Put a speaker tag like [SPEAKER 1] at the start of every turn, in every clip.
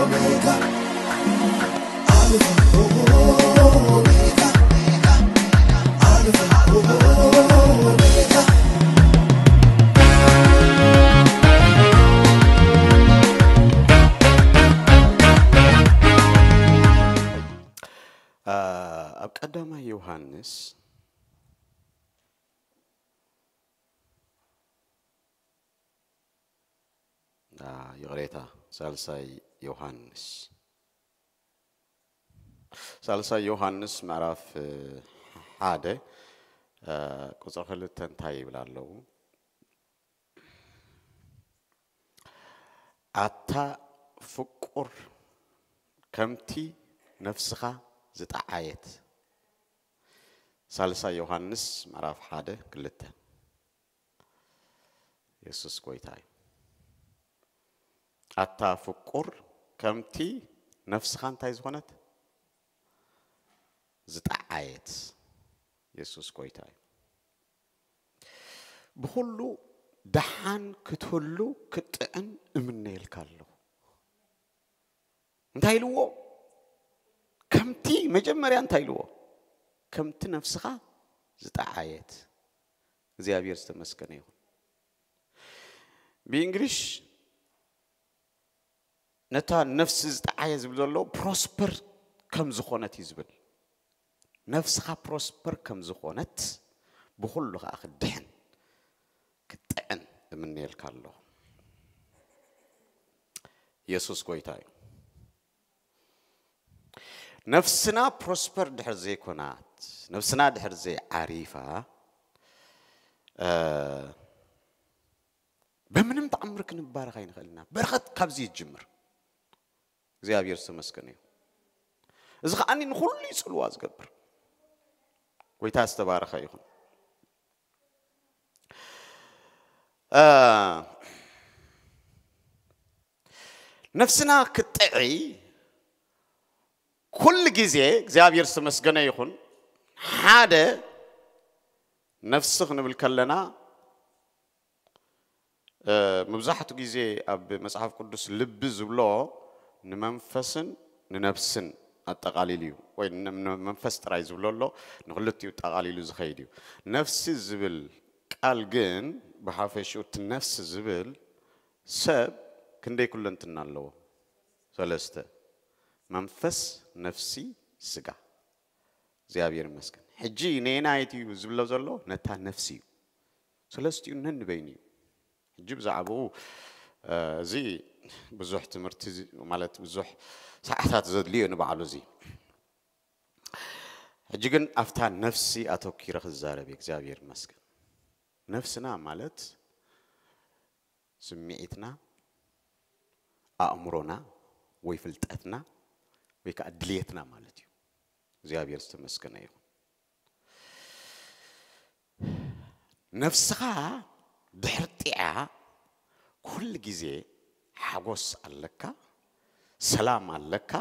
[SPEAKER 1] ኣብ ቀዳማይ ዮሃንስ ይቕሬታ ሳልሳይ ዮሐንስ ሳልሳይ ዮሐንስ ምዕራፍ ሓደ ቁፅር ክልተ እንታይ ይብል ኣለዉ ኣታ ፍቁር ከምቲ ነፍስኻ ዝጠዓየት ሳልሳይ ዮሐንስ ምዕራፍ ሓደ ክልተ የሱስ ጎይታ እዩ ኣታ ፍቁር ከምቲ ነፍስኻ እንታይ ዝኾነት ዝጠዓየት የሱስ ጎይታ እዩ ብኩሉ ደሓን ክትህሉ ክጥዕን እምነ ኢልካ ኣለኹ እንታይ ኢልዎ ከምቲ መጀመርያ እንታይ ኢልዎ ከምቲ ነፍስኻ ዝጠዓየት እግዚኣብሔር ዝተመስገነ ይኹን ብእንግሊሽ ነታ ነፍሲ ዝጠዓየ ዝብል ዘሎ ፕሮስፐር ከም ዝኾነት እዩ ዝብል ነፍስኻ ፕሮስፐር ከም ዝኾነት ብኩሉ ከዓ ክድሕን ክጥዕን እምንኤልካ ኣሎ ኢየሱስ ጎይታ እዩ ነፍስና ፕሮስፐር ድሕር ዘይኮናት ነፍስና ድሕር ዘይዓሪፋ በምንም ተኣምር ክንባረኽ ኣይንኽእልና በረኸት ካብዚ ይጅምር እግዚኣብሔር ዝተመስገነ እዩ እዚ ከዓኒ ንኩሉ ይፅልዋ ዝገብር ጎይታ ዝተባረኸ ይኹን ነፍስና ክትጥዕይ ኩሉ ግዜ እግዚኣብሔር ዝተመስገነ ይኹን ሓደ ነፍሲ ክንብል ከለና መብዛሕትኡ ግዜ ኣብ መፅሓፍ ቅዱስ ልቢ ዝብሎ ንመንፈስን ንነብስን ኣጠቃሊሉ እዩ ወይ መንፈስ ጥራይ ዝብሎ ኣሎ ንክልቲኡ ጠቃሊሉ ዝኸይድ እዩ ነፍሲ ዝብል ቃል ግን ብሓፈሽኡ እቲ ነፍሲ ዝብል ሰብ ክንደይ ኩለንትና ኣለዎ ሰለስተ መንፈስ ነፍሲ ስጋ እግዚኣብሔር ይመስገን ሕጂ ነናይት እዩ ዝብሎ ዘሎ ነታ ነፍሲ እዩ ሰለስቲኡ ነንበይኒ እዩ ሕጂ ብዛዕባኡ آه، زي بزح تمرتز مالت بزح ساعات زاد لي انا بعلو زي جيجن افتا نفسي اتوكي رخ الزارب اكزابير مسك نفسنا مالت سميتنا امرنا ويفلتتنا ويكادليتنا مالتي اكزابير استمسكنا يو نفسها دحرتيها ሁል ጊዜ ሓጎስ ኣለካ፣ ሰላም ኣለካ።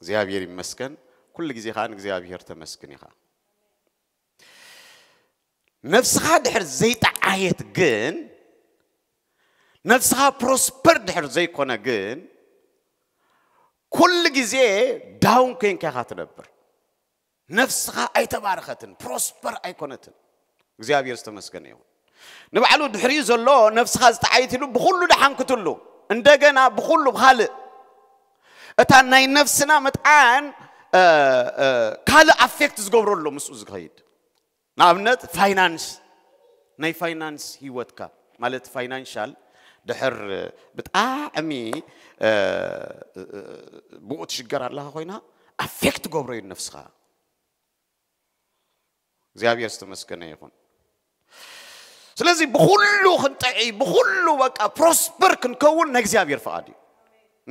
[SPEAKER 1] እግዚኣብሔር ይመስገን። ኩሉ ግዜ ከዓ ንእግዚኣብሔር ተመስግን ኢኻ። ነፍስኻ ድሕር ዘይጠዓየት ግን ነፍስኻ ፕሮስፐር ድሕር ዘይኮነ ግን ኩሉ ግዜ ዳውን ኮይንካ ኢኻ ትነብር። ነፍስኻ ኣይተባረኸትን፣ ፕሮስፐር ኣይኮነትን። እግዚኣብሔር ዝተመስገነ ይኹን። ንባዕሉ ድሕሪኡ ዘሎ ነፍስኻ ዝተዓየትሉ ብኩሉ ደሓንክትሉ እንደገና ብኩሉ ብካልእ እታ ናይ ነፍስና መጥዓን ካልእ ኣፌክት ዝገብረሎ ምስኡ ዝኸይድ ንኣብነት ፋይናንስ ናይ ፋይናንስ ሂወትካ ማለት ፋይናንሻል ድሕር ብጣዕሚ ብኡ ትሽገር ኣለካ ኮይና ኣፌክት ገብረዩ ነፍስኻ እግዚኣብሔር ዝተመስገነ ይኹን ስለዚ ብኩሉ ክንጥዕይ ብኩሉ በቃ ፕሮስፐር ክንከውን ናይ እግዚኣብሔር ፍቓድ እዩ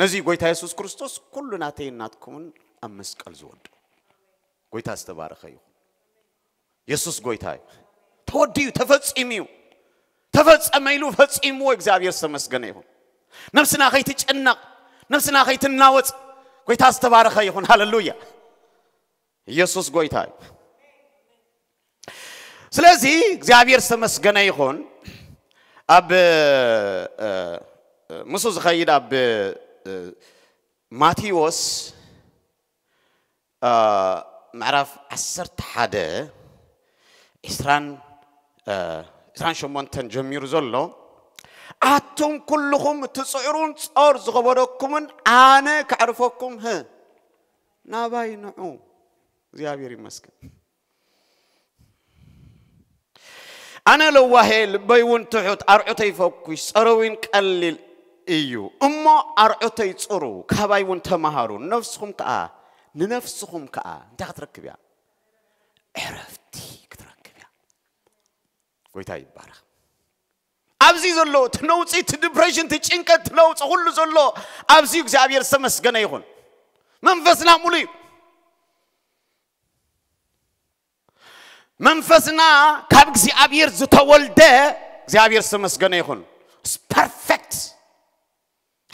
[SPEAKER 1] ነዚ ጎይታ የሱስ ክርስቶስ ኩሉ ናተይን ናትኩምን ኣብ መስቀል ዝወዱ ጎይታ ዝተባረኸ ይኹን የሱስ ጎይታ እዩ ተወዲዩ ተፈፂሙ እዩ ተፈፀመ ኢሉ ፈፂምዎ እግዚኣብሔር ዝተመስገነ ይኹን ነብስና ከይትጨነቕ ነብስና ከይትናወፅ ጎይታ ዝተባረኸ ይኹን ሃለሉያ ኢየሱስ ጎይታ እዩ ስለዚህ እግዚአብሔር ዝተመስገነ ይኹን ኣብ ምሱ ዝኸይድ ኣብ ማቴዎስ ምዕራፍ 11 28 ጀሚሩ ዘሎ ኣቱም ኩልኹም እትፅዕሩን ጾር ዝኸበደኩምን ኣነ ክዕርፈኩም ናባይ ንዑ እግዚአብሔር ይመስገን أنا لو وهيل بيون تحت أرعتي فوكيس أروين قليل إيو أما أرعتي تصرو كبايون تمهارو نفسهم كأ نفسهم كأ أنت هتركب يا عرفتي كتركب يا قويتا يبارا أبزي زلو تنوتي تدبريشن تشينك تنوت كل زلو أبزي إخزابير سمس جنا يخون منفسنا مليب መንፈስና ካብ እግዚኣብሔር ዝተወልደ እግዚኣብሔር ዝተመስገነ ይኹን ፐርፌክት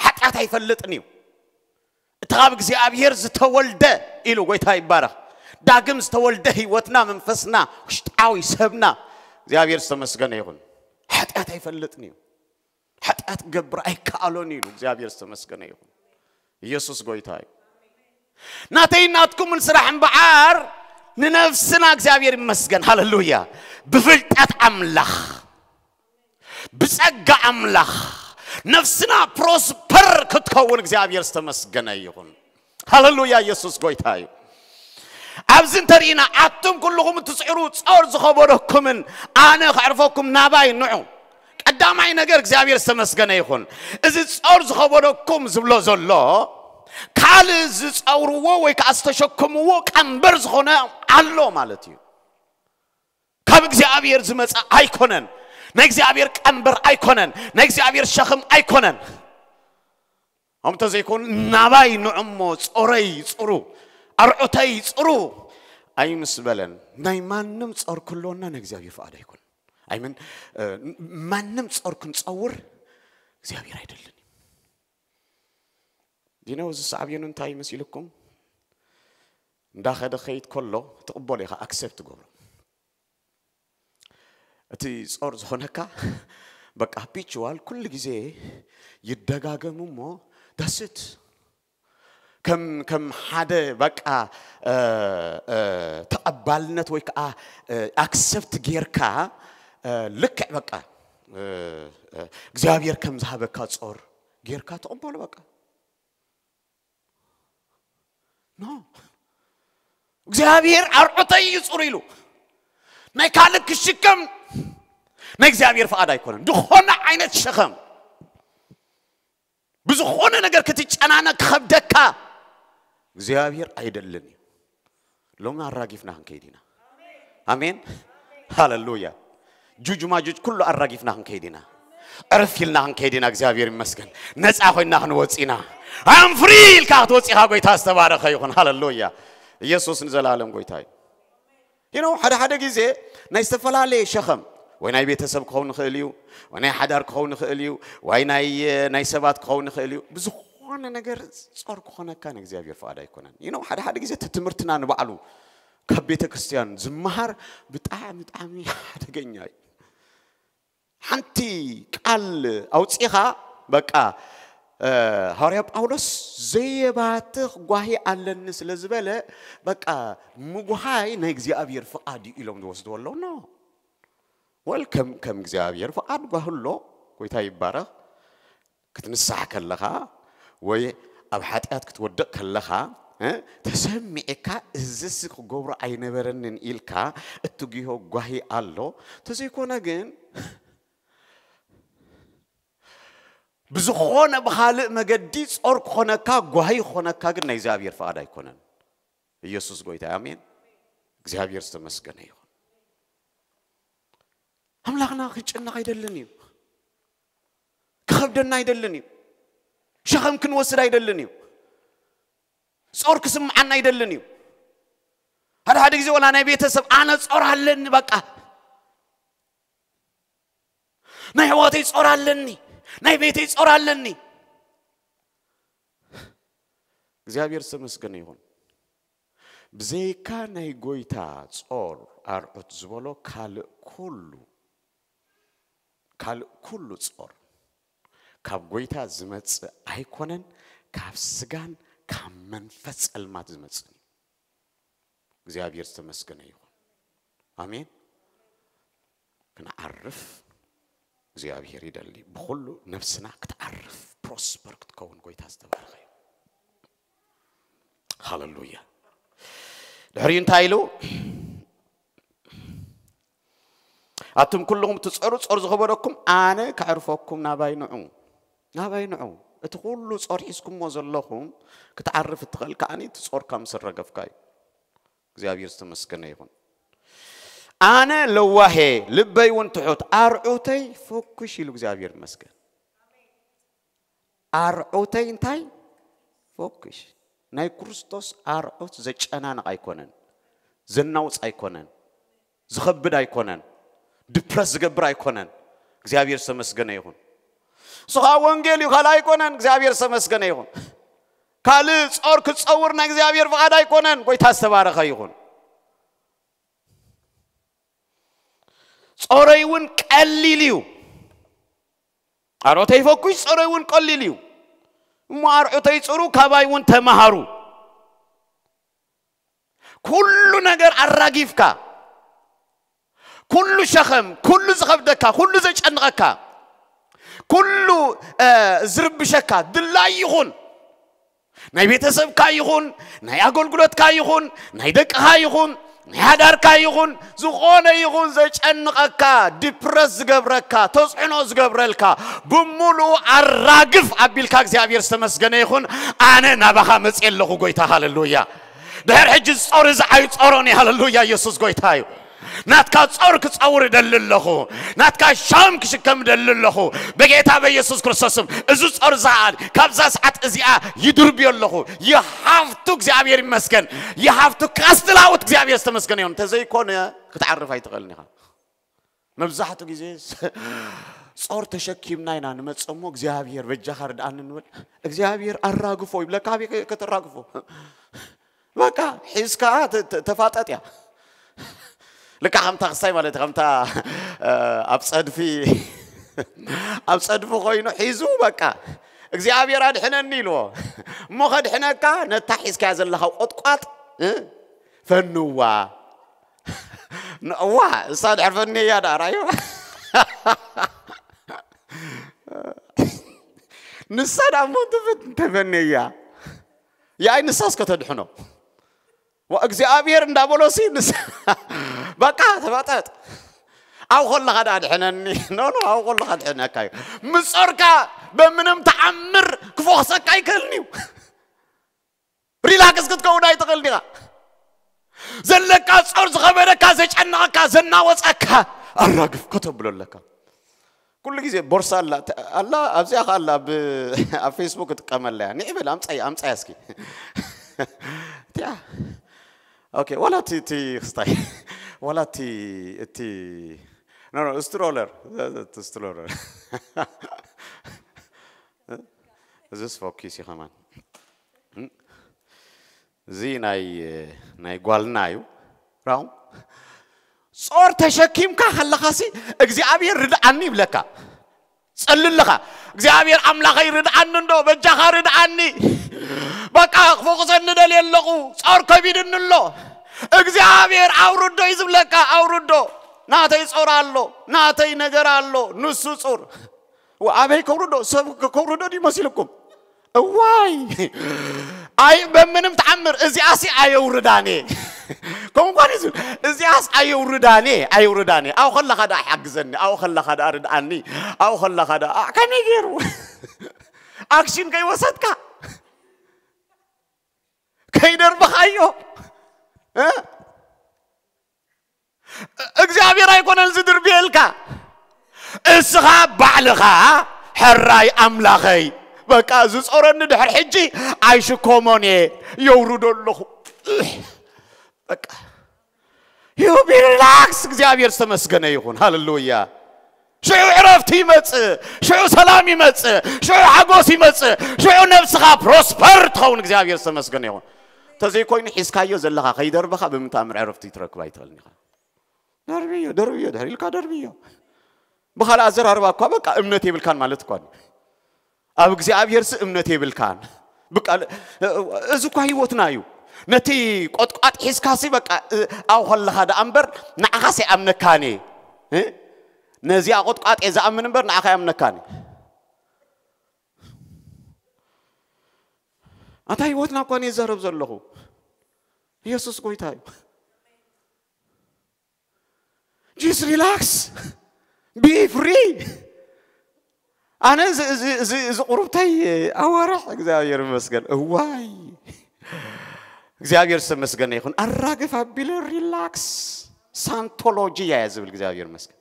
[SPEAKER 1] ሓጢኣት ኣይፈልጥን እዩ እቲ ካብ እግዚኣብሔር ዝተወልደ ኢሉ ጎይታ ይባረኽ ዳግም ዝተወልደ ህይወትና መንፈስና ውሽጣዊ ሰብና እግዚኣብሔር ዝተመስገነ ይኹን ሓጢኣት ኣይፈልጥን እዩ ሓጢኣት ገብር ኣይከኣሎን ኢሉ እግዚኣብሔር ዝተመስገነ ይኹን ኢየሱስ ጎይታ እዩ ናተይ ናትኩምን ስራሕ እምበዓር ንነፍስና እግዚአብሔር ይመስገን ሃሌሉያ ብፍልጠት አምላኽ ብጸጋ አምላኽ ነፍስና ፕሮስፐር ክትከውን እግዚአብሔር ዝተመስገነ ይኹን ሃሌሉያ ኢየሱስ ጎይታ እዩ ኣብዚ እንተርኢና ኣቱም ኩልኹም እትፅዕሩ ጾር ዝኸበረኩምን ኣነ ክዕርፈኩም ናባይ ንዑ ቀዳማይ ነገር እግዚኣብሔር ዝተመስገነ ይኹን እዚ ጾር ዝኸበረኩም ዝብሎ ዘሎ ካል ዝፀውርዎ ወይ ከዓ ዝተሸከምዎ ቀንበር ዝኾነ ኣሎ ማለት እዩ ካብ እግዚኣብሔር ዝመፀ ኣይኮነን ናይ እግዚኣብሔር ቀንበር ኣይኮነን ናይ እግዚኣብሔር ሸኽም ኣይኮነን እምተ ዘይኮኑ ናባይ ንዕሞ ጾረይ ፅሩ ኣርዑተይ ፅሩ ኣይ ምስ በለን ናይ ማንም ጸር ክህልወና ናይ እግዚኣብሔር ፍቓድ ኣይኮን ኣይምን ማንም ጸር ክንፀውር እግዚኣብሔር አይደልን ዲነው ዝሰዓብየኑ እንታይ ይመስልኩም እንዳኸደ ኸይድ ከሎ ትቕበሎ ኢኻ ኣክሰፕት ትገብሮ እቲ ጾር ዝኾነካ በቃ ቢችዋል ኩሉ ግዜ ይደጋገሙ እሞ ዳስት ከም ከም ሓደ በቃ ተቐባልነት ወይ ከዓ ኣክሰፕት ጌርካ ልክዕ በቃ እግዚኣብሔር ከም ዝሃበካ ጾር ጌርካ ተቐበሎ በቃ ኖ እግዚአብሔር አርዑተይ ይፅሩ ኢሉ ናይ ካልእ ክሽከም ናይ እግዚኣብሔር ፍቓድ ኣይኮነን ዝኾነ ዓይነት ሸኸም ብዝኾነ ነገር ክትጨናነ ክኸብደካ እግዚኣብሔር ኣይደልን እዩ ሎሚ ኣራጊፍና ክንከይድ ኢና ኣሜን ሃሌሉያ ጁጅ ማጁጅ ኩሉ ኣራጊፍና ክንከይድ ኢና ዕረፍ ይልናህን ከይድና እግዚአብሔር ይመስገን ነፃ ኮይና ክንወፂና ኣም ፍሪ ኢልካ ክትወፂኻ ጎይታ ዝተባረኸ ይኹን ሃለሉያ ኢየሱስ ንዘላለም ጎይታ እዩ ዩኖ ሓደ ሓደ ግዜ ናይ ዝተፈላለየ ሸኸም ወይ ናይ ቤተሰብ ክኸውን ንኽእል እዩ ወይ ናይ ሓዳር ክኸውን ንኽእል እዩ ወይ ናይ ሰባት ክኸውን ንኽእል እዩ ብዝኾነ ነገር ፆር ክኾነካ ንእግዚኣብሔር ፍቓድ ኣይኮነን ዩኖ ሓደ ሓደ ግዜ ትምህርትና ንባዕሉ ካብ ቤተ ክርስትያን ዝመሃር ብጣዕሚ ብጣዕሚ ሓደገኛ እዩ ሓንቲ ቃል ኣውፂኻ በቃ ሃርያ ጳውሎስ ዘየባትኽ ጓሂ ኣለኒ ስለ ዝበለ በቃ ምጉሃይ ናይ እግዚኣብሔር ፍቓድ እዩ ኢሎም ዝወስድዎ ኣለውኖ ወል ከም እግዚኣብሔር ፍቓድ ጓህሎ ጎይታ ይባረኽ ክትንሳሕ ከለኻ ወይ ኣብ ሓጢኣት ክትወድቕ ከለኻ ተሰሚዕካ እዚስ ክገብሮ ኣይነበረንን ኢልካ እትጉሆ ጓሂ ኣሎ ተዘይኮነ ግን ብዝኾነ ብኻልእ መገዲ ጾር ክኾነካ ጓሂ ክኾነካ ግን ናይ እግዚኣብሔር ፍቓድ ኣይኮነን ኢየሱስ ጎይታ ኣሜን እግዚኣብሔር ዝተመስገነ ይኹን ኣምላኽና ክንጭነቕ ኣይደልን እዩ ክኸብደና ኣይደልን እዩ ሸኸም ክንወስድ ኣይደልን እዩ ጾር ክስምዓና ኣይደልን እዩ ሓደ ሓደ ግዜ ወላ ናይ ቤተሰብ ኣነ ጾር ኣለኒ በቃ ናይ ህወተይ ጾር ኣለኒ ናይ ቤቴ ጾር አለኒ እግዚአብሔር ስምስግን ይሁን ብዘይካ ናይ ጎይታ ጾር አርኦት ዝበሎ ካልእ ኩሉ ካልእ ኩሉ ጾር ካብ ጎይታ ዝመፅእ ኣይኮነን ካብ ስጋን ካብ መንፈስ ጸልማት ዝመፅን እዩ እግዚአብሔር ዝተመስገነ ይኹን አሜን ክንዓርፍ እግዚአብሔር ይደልይ ብኩሉ ነፍስና ክትዓርፍ ፕሮስፐር ክትከውን ጎይታ ዝተባረኸ እዩ ሃሌሉያ ድሕሪኡ እንታይ ኢሉ ኣቱም ኩልኩም ትፀሩ ፆር ዝኸበረኩም ኣነ ክዕርፈኩም ናባይ ንዑ ናባይ ንዑ እቲ ኩሉ ፆር ሒዝኩምዎ ዘለኹም ክትዓርፍ እትኽእል ከዓኒ እቲ ፆርካ ምስ ረገፍካ እዩ እግዚኣብሔር ዝተመስገነ ይኹን አነ ለዋሄ ልበይ እውን ትሑት ኣርዑተይ ፍኩሽ ኢሉ እግዚኣብሔር መስገን ኣርዑተይ እንታይ ፎክሽ ናይ ክርስቶስ ኣርዑት ዘጨናንቕ ኣይኮነን ዘናውፅ ኣይኮነን ዝኸብድ ኣይኮነን ድፕረስ ዝገብር ኣይኮነን እግዚኣብሔር ዝተመስገነ ይኹን እሱ ከዓ ወንጌል እዩ ካልእ ኣይኮነን እግዚኣብሔር ዝተመስገነ ይኹን ካልእ ጾር ክትፀውር ናይ እግዚኣብሔር ፍቓድ ኣይኮነን ጎይታ ዝተባረኸ ይኹን صاريون قليليو أروتي فوكوش صاريون قليليو ما أروتي صرو كبايون تمهارو كل نجار الرجيفكا كل شخم كل زخبدكا كل زجنغكا كل زربشكا دلايغون ناي بيتسب كايغون ناي أقول قلت كايغون ناي هايغون هدارك يغون زخون يغون زجنقك دبرس جبرك تصعنوس جبرلك بملو الراقف أبيل كاك زيابير استمسجن يخون أنا نبخا مسئل له قويتا هاللويا دهر حجز أورز عيت أوروني هاللويا يسوس قويتايو ናትካ ጸውርክ ጸውር ይደልለኹ ናትካ ሻምክ ሽከም ይደልለኹ በጌታ በኢየሱስ ክርስቶስም እዚ ጸር ሰዓት ካብዛ ሰዓት እዚኣ ይድርብዮ ኣለኹ ይሃፍቱ እግዚኣብሔር ይመስገን ይሃፍቱ ካስትላውት እግዚኣብሔር ዝተመስገን እዮም እንተዘይኮነ ክትዓርፍ ኣይትኽእልን ኢኻ መብዛሕትኡ ግዜ ጾር ተሸኪምና ኢና ንመፅእ እሞ እግዚኣብሔር በጃኻ ርድኣኒ ንብል እግዚኣብሔር ኣራግፎ ይብለካ ከተራግፎ በቃ ሒዝካ ተፋጠጥ እያ لك عم تغسل ما لك عم تا أبصد في أبصد في خوينو حيزو بكا إخزي أبي حنا النيلو مخد حنا كا نتحيز كذا الله أتقاط فنوا نوا صاد عرفني يا دارايو نصاد عمود تفنيا يا أي نصاص كتدحنو وأجزي أبي راد በቃ ተበጠጥ አውኮል ለኸዳ ድሕነኒ ኖ ኖ አውኮል ለኸ ድሕነካ እዩ ምስ ጾርካ በምንም ተዓምር ክፎኽሰካ ኣይክእልኒ እዩ ሪላክስ ክትከውን ኣይትኽእልኒ ኢኻ ዘለካ ጾር ዝኸበደካ ዘጨነቐካ ዘናወፀካ ኣራግፍ ከተብሎ ኣለካ ኩሉ ግዜ ቦርሳ ኣላ ኣላ ኣብዚኣ ኸ ኣላ ኣብ ፌስቡክ እጥቀመላ እያ ንዕበል ኣምፀያ ኣምፀያ እስኪ እቲኣ ኦኬ ዋላ እቲ ክስታይ ولا تي تي نو نو استرولر استرولر زس فوكيسي خمان زي ناي ناي قال نايو راو صور تشكيم كا خلخاسي እግዚአብሔር ርድአኒ ይብለካ ጸልልኻ እግዚኣብሔር ኣምላኸይ ርድኣኒ እንዶ በጃኻ ርድኣኒ በቃ ክፎቅሰኒ ደልየ ኣለኹ ጸር ከቢድኒ ኣሎ እግዚአብሔር አውርዶ ይዝብለካ አውርዶ ናተይ ጾር አሎ ናተይ ነገር አሎ ንሱ ጾር አበይ ከውርዶ ሰብ ከውርዶ ዲመስልኩም እዋይ አይ በምንም ተአምር እዚያሲ አየውርዳኔ ኮንኳን ይዙ እዚያስ አየውርዳኔ አየውርዳኔ አው ከለኻ ዳ ሓግዘኒ አው ከለኻ ዳ ርድኣኒ አው ከለኻ ዳ ከመይ ገይሩ አክሽን ከይወሰድካ ከይደርበኻዮ እግዚኣብሔር ኣይኮነን ዝድርብየልካ እስኻ ባዕልኻ ሕራይ ኣምላኸይ በቃ ዝፀረኒ ድሕር ሕጂ ኣይሽኮሞን እየ የውርዶ ኣለኹ ዩ ቢላክስ እግዚኣብሔር ዝተመስገነ ይኹን ሃለሉያ ሽዑ ዕረፍቲ ይመፅእ ሽዑ ሰላም ይመፅእ ሽዑ ሓጎስ ይመፅእ ሽዑ ነብስኻ ፕሮስፐር ትኸውን እግዚኣብሔር ዝተመስገነ ይኹን ተዘይ ኮይኑ ሒዝካዮ ዘለካ ከይደርብካ ብምታምር ዕረፍቲ ትረክብ ኣይትኽእልን ኢኻ ደርብዮ ደርብዮ ድሕሪ ኢልካ ደርብዮ ብካልእ ኣዘራርባ እኳ በቃ እምነት የብልካን ማለት እኳ ኣብ እግዚኣብሔርሲ እምነት የብልካን እዚ እኳ ሂወትና እዩ ነቲ ቆጥቋጥ ሒዝካሲ በቃ ኣብ ከለኻ ዳኣ እምበር ንዓኻሰይ ኣምነካኒ ነዚኣ ቆጥቋጥ ዝኣምን እምበር ንዓኻ ኣምነካኒ ኣንታ ሂወትና እኳ እየ ዘረብ ዘለኹ ኢየሱስ ጎይታ እዩ ጂስ ሪላክስ ቢ ፍሪ ኣነ እዚ ቁሩብታይ ኣዋርሕ እግዚኣብሔር መስገን እዋይ እግዚኣብሔር ዝተመስገነ ይኹን ኣራግፍ ኣቢለ ሪላክስ ሳንቶሎጂያ እያ ዝብል እግዚኣብሔር መስገን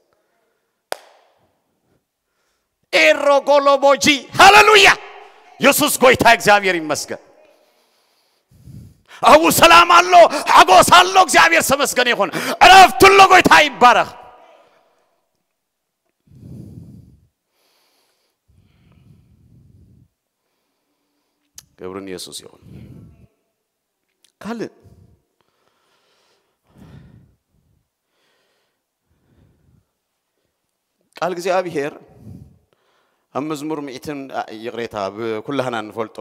[SPEAKER 1] ኤሮጎሎቦጂ ሃለሉያ የሱስ ጎይታ እግዚኣብሔር ይመስገን አቡ ሰላም አለው አጎስ አለ እግዚአብሔር ተመስገን ይሁን። እረፍቱን ለጎይታ ይባረክ። ክብርን ኢየሱስ ይሁን ካልን ቃል እግዚአብሔር ኣብ መዝሙር ምዒትን ይቕሬታ ብኩላህና ንፈልጦ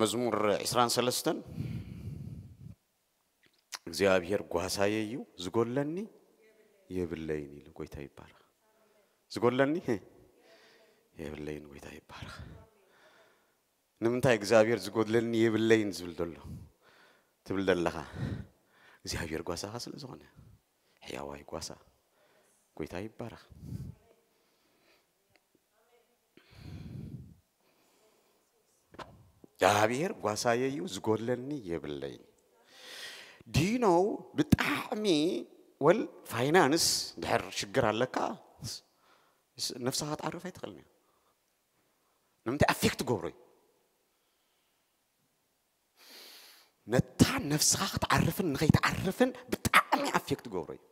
[SPEAKER 1] መዝሙር 23ን እግዚአብሔር ጓሳየዩ ዝጎለኒ የብለይን ይል ጎይታ ይባራ ዝጎለኒ የብለይን ጎይታ ይባራ ንምንታይ እግዚአብሔር ዝጎድለኒ የብለይን ዝብል ዘሎ ትብል ዘለኻ እግዚአብሔር ጓሳኻ ስለ ዝኾነ ሕያዋይ ጓሳ ጎይታ ይባረኽ እግዚአብሔር ጓሳየዩ ዝጎለኒ የብለኝ ዲኖው ብጣዕሚ ወል ፋይናንስ ድሕር ሽግር ኣለካ ነፍስኻ ትዓርፍ ኣይትኽእልን ንምንታይ ኣፌክት ገብሮ እዩ ነታ ነፍስኻ ክትዓርፍን ንኸይትዓርፍን ብጣዕሚ ኣፌክት ገብሮ እዩ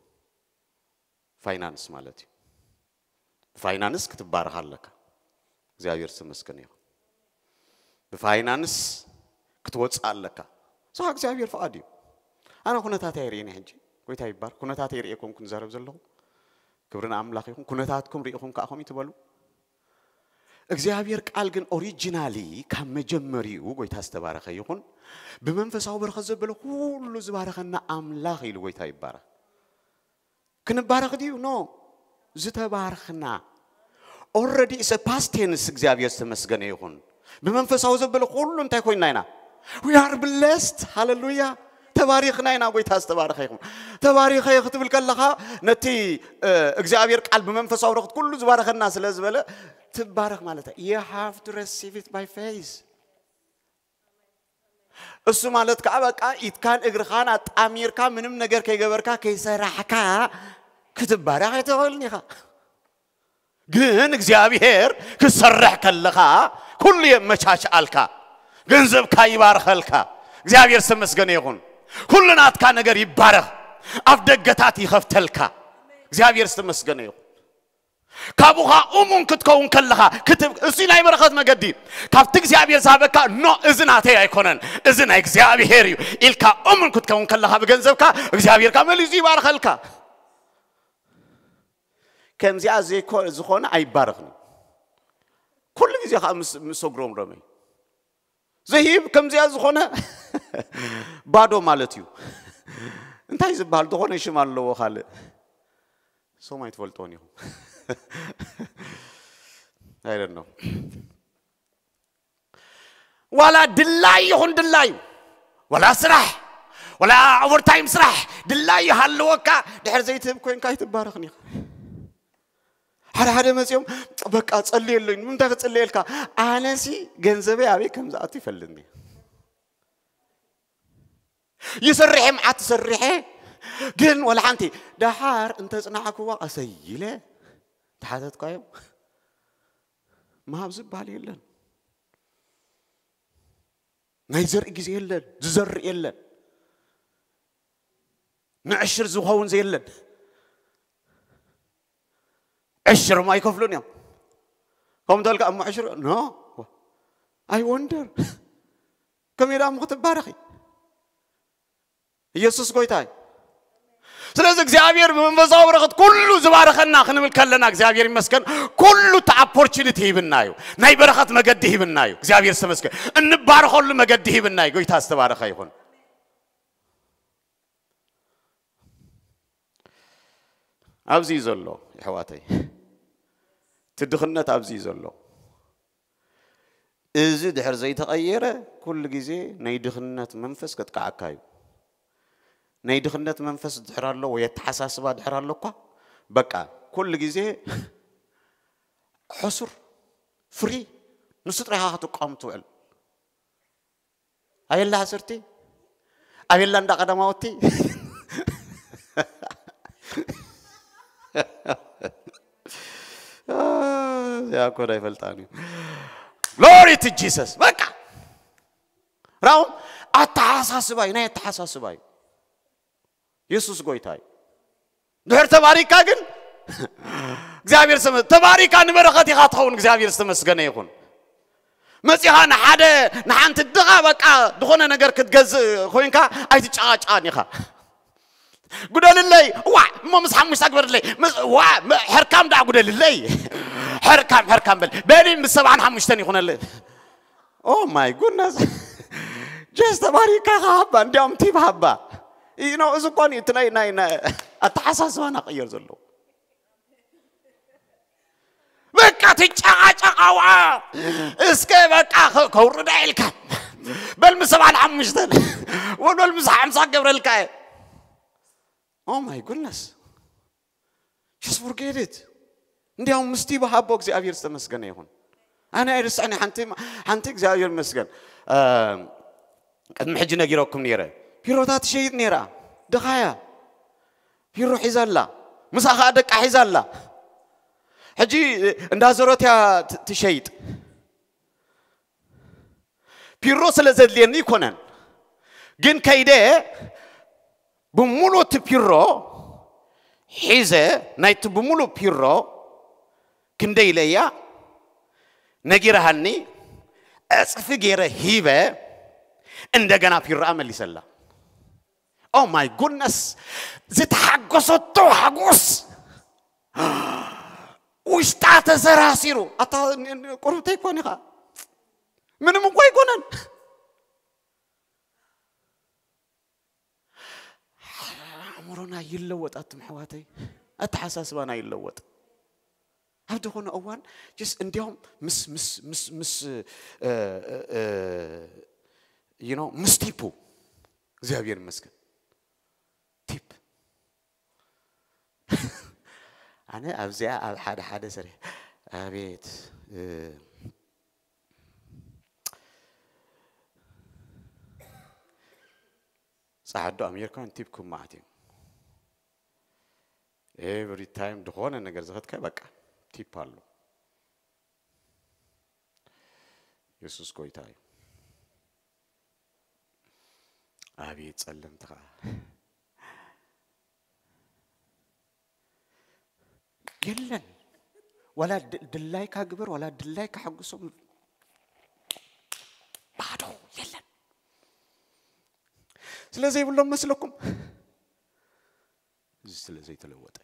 [SPEAKER 1] ፋይናንስ ማለት እዩ ፋይናንስ ክትባረኻ ኣለካ እግዚኣብሔር ተመስገን ይኹን ብፋይናንስ ክትወፅእ ኣለካ ስኻ እግዚኣብሔር ፍቓድ እዩ ኣነ ኩነታት ኣይርእየኒ ሕጂ ጎይታ ይባር ኩነታት ይርእኩም ክንዛረብ ዘለኹ ክብሪ ኣምላኽ ይኹም ኩነታትኩም ርኢኹም ከዓኹም እዩ ትበሉ እግዚኣብሔር ቃል ግን ኦሪጂናሊ ካብ መጀመሪኡ ጎይታ ዝተባረኸ ይኹን ብመንፈሳዊ በረኸት ዘበለ ኩሉ ዝባረኸና ኣምላኽ ኢሉ ጎይታ ይባረኽ ክንባረኽ ድዩ ኖ ዝተባርኽና ኦረዲ ሰ ፓስቴንስ እግዚኣብሔር ዝተመስገነ ይኹን ብመንፈሳዊ ዘበለ ኩሉ እንታይ ኮይንና ኢና ዊ ኣር ብለስድ ሃሌሉያ ተባሪኽና ኢና ጎይታ ዝተባረኸ ይኹን ተባሪኸ ክትብል ከለኻ ነቲ እግዚኣብሔር ቃል ብመንፈሳዊ ረክት ኩሉ ዝባረኸና ስለ ዝበለ ትባረኽ ማለት እዩ ዩ ሃቭ ቱ ረሲቭ ኢት ባይ ፌዝ እሱ ማለት ከዓ በቃ ኢትካን እግርኻን ኣጣሚርካ ምንም ነገር ከይገበርካ ከይሰራሕካ ክትባረኽ ኣይትኽእልን ኢኻ ግን እግዚኣብሔር ክሰርሕ ከለኻ ሁሉ የመቻች አልካ ገንዘብ ይባርኸልካ እግዚአብሔር ስም ይሁን። ሁሉን አትካ ነገር ይባረኽ አፍደገታት ደገታት ይኸፍተልካ እግዚአብሔር ስም ይሁን። ካቡኻ እሙን ክትከውን ከለኻ ክትብ እሱ ናይ በረኸት መገዲ ካብቲ እግዚአብሔር ዛበካ ኖ እዚ ናተይ ኣይኮነን እዚ ናይ እግዚአብሔር እዩ ኢልካ እሙን ክትከውን ከለኻ ብገንዘብካ እግዚኣብሔርካ መሊዙ ይባርኸልካ ከምዚኣ ዝኾነ ኣይባርኽን كل جزء خا مس مسوقرهم رمي زهيب كم زي أزخونا بعده مالتيو أنت عايز بحال تخون إيش مال لو خاله سو ما يتولتوني هم I don't know ولا دلاي يخون دلاي ولا سرح ولا أوفر تايم سرح دلاي هالوكا دحر زيتهم كوين كايت بارخني حدا حدا مسيوم بقى تصلي لي من تاخذ تصلي لك انا سي جنزبة ابي كم زاتي فلني يسرح ما تسرح جن ولا عندي دحار انت أنا هو اسيله تحدث قايم ما هبز بالي يلن نيزر إجزي ግዜ የለን ዝዘርእ نعشر ንዕሽር ዝኸውን ዘየለን عشر ما يكفلون يوم هم دول أم عشر نو أي وندر كم يلا أم قتب بارخي ኢየሱስ ጎይታ ስለዚ እግዚአብሔር ብመንፈሳዊ በረኸት ኩሉ ዝባረኸና ክንብል ከለና እግዚአብሔር ይመስገን ኩሉ እቲ ኣፖርቹኒቲ ይህብና እዩ ናይ በረኸት መገዲ ይህብና እዩ እግዚኣብሔር ዝተመስገን እንባረኸሉ መገዲ ይህብና እዩ ጎይታ ዝተባረኸ ይኹን ኣብዚ ዘሎ ኣሕዋተይ تدخلنا تابزي زلو إذا دحر زي تغيره كل جزء نيدخلنات منفس قد كعكايو نيدخلنات منفس دحر الله ويتحسس بعد دحر الله قا بقى كل جزء حصر فري نسطر ها تقام توال أي الله حصرتي أي الله عندك دماغتي ያኮዳ ይፈልጣል። ግሎሪ ቱ ጂሰስ። በቃ ራውን አታሓሳስባይ ናይ አታሓሳስባይ የሱስ ጎይታይ ድሕር ተባሪካ ግን እግዚአብሔር እግዚኣብሔር ተባሪካ ንበረኸት ኢኻ ትኸውን እግዚአብሔር ዝተመስገነ ይኹን መፂኻ ንሓደ ንሓንቲ ድኻ በቃ ዝኾነ ነገር ክትገዝእ ኮይንካ ኣይትጨቓጨቓን ኢኻ قدال اللي وا ما مسح مش أكبر اللي مس وا حركام دا قدال اللي حركام حركام بل بيني من سبعان حم مش تاني خنا اللي oh أوه ماي جودنس جس تباري كهابا تي بابا هابا ينو إذا كوني تناي ناي ناي أتحسس وأنا غير زلو በቃ ትጨቃጨቃዋ እስከ بل ከውርዳ ይልካ በልምሰባን ሓሙሽተን ወልበልምሳ ሓምሳ قبر الكاي ኦ ማይ ጉድነስ ጀስ ፎርጌት ኢት እንዲያውም ምስቲ ብሃቦ እግዚኣብሔር ዝተመስገነ ይኹን ኣነ ኣይርስዕኒ ሓንቲ እግዚኣብሔር መስገን ቅድሚ ሕጂ ነጊረኩም ነይረ ቢሮታት ሸይጥ ነይራ ድኻያ ቢሮ ሒዛላ ምሳ ከዓ ደቃ ሒዛላ ሕጂ እንዳዘሮት እያ ትሸይጥ ቢሮ ስለ ዘድልየኒ ይኮነን ግን ከይደ ብሙሉ እቲ ፒሮ ሒዘ ናይቲ ብሙሉ ፒሮ ክንደይ ኢለያ ነጊረሃኒ ዕፅፊ ገይረ ሂበ እንደገና ፒሮኣ መሊሰላ ኦ ማይ ጉድነስ ዝተሓገሰቶ ሓጎስ ውሽጣ ተዘራሲሩ ኣታ ቁርብተይ ኮኒ ኸዓ ይለወጥ አትም ሕዋተይ እቲ ሓሳስባና ይለወጥ ኣብ ዝኾነ እዋን ስ እንዲያውም ምስ ምስ ምስ ምስ ዩኖ ምስ ቲፑ እግዚአብሔር ይመስገን ቲፕ ኣነ ኣብዚኣ ኣብ ሓደ ሓደ ሰርሕ ኣቤት ፃዓዶ ኣሜሪካን ቲፕኩም ማለት እዩ ኤቭሪ ታይም ድሆነ ነገር ዘፈትካይ በቃ ቲፕ አሉ ኢየሱስ ጌታ አቤት ጸለምትኻ የለን ወላ ድላይ ግበር ወላ ድላይ ሓጉሶም ባዶ የለን ስለዘይብሎም መስለኩም እዚ ስለ ዘይተለወጠ